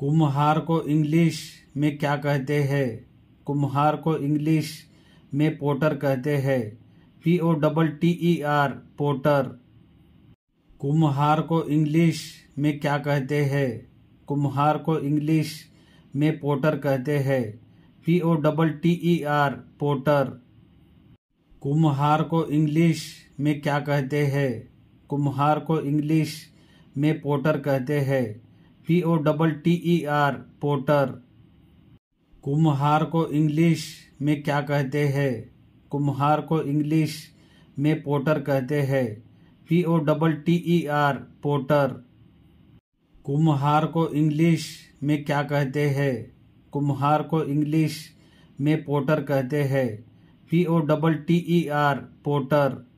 कुम्हार को इंग्लिश में क्या कहते हैं कुम्हार को इंग्लिश में पोटर कहते हैं P O double T E R potter कुम्हार को इंग्लिश में क्या कहते हैं कुम्हार को इंग्लिश में पोटर कहते हैं P O double T E R potter कुम्हार को इंग्लिश में क्या कहते हैं कुम्हार को इंग्लिश में पोटर कहते हैं P O double T E R potter कुम्हार को इंग्लिश में क्या कहते हैं कुम्हार को इंग्लिश में पोटर कहते हैं P O double T E R potter कुम्हार को इंग्लिश में क्या कहते हैं कुम्हार को इंग्लिश में पोटर कहते हैं P O double T E R Potter